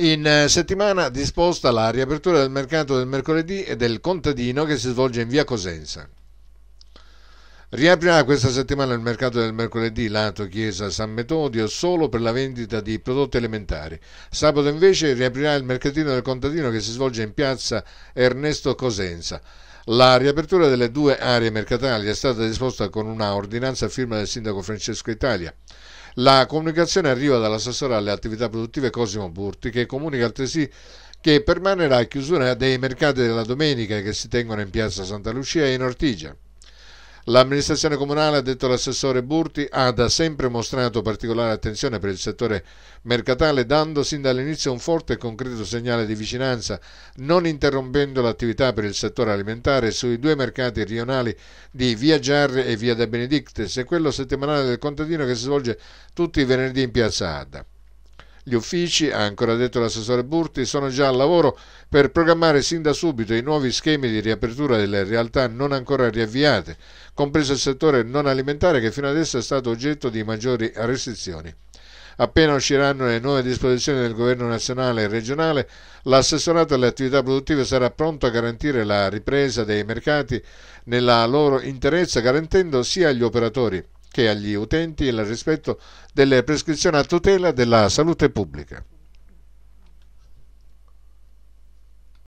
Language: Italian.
In eh, settimana disposta la riapertura del mercato del mercoledì e del contadino che si svolge in via Cosenza. Riaprirà questa settimana il mercato del mercoledì lato Chiesa San Metodio solo per la vendita di prodotti elementari. Sabato invece riaprirà il mercatino del contadino che si svolge in piazza Ernesto Cosenza. La riapertura delle due aree mercatali è stata disposta con una ordinanza a firma del sindaco Francesco Italia. La comunicazione arriva dall'assessore alle attività produttive Cosimo Burti che comunica altresì che permanerà chiusura dei mercati della domenica che si tengono in piazza Santa Lucia e in Ortigia. L'amministrazione comunale, ha detto l'assessore Burti, ha da sempre mostrato particolare attenzione per il settore mercatale, dando sin dall'inizio un forte e concreto segnale di vicinanza, non interrompendo l'attività per il settore alimentare sui due mercati rionali di Via Giarre e Via De Benedictes e quello settimanale del contadino che si svolge tutti i venerdì in Piazza Adda. Gli uffici, ha ancora detto l'assessore Burti, sono già al lavoro per programmare sin da subito i nuovi schemi di riapertura delle realtà non ancora riavviate, compreso il settore non alimentare che fino adesso è stato oggetto di maggiori restrizioni. Appena usciranno le nuove disposizioni del governo nazionale e regionale, l'assessorato alle attività produttive sarà pronto a garantire la ripresa dei mercati nella loro interezza, garantendo sia agli operatori agli utenti e al rispetto delle prescrizioni a tutela della salute pubblica.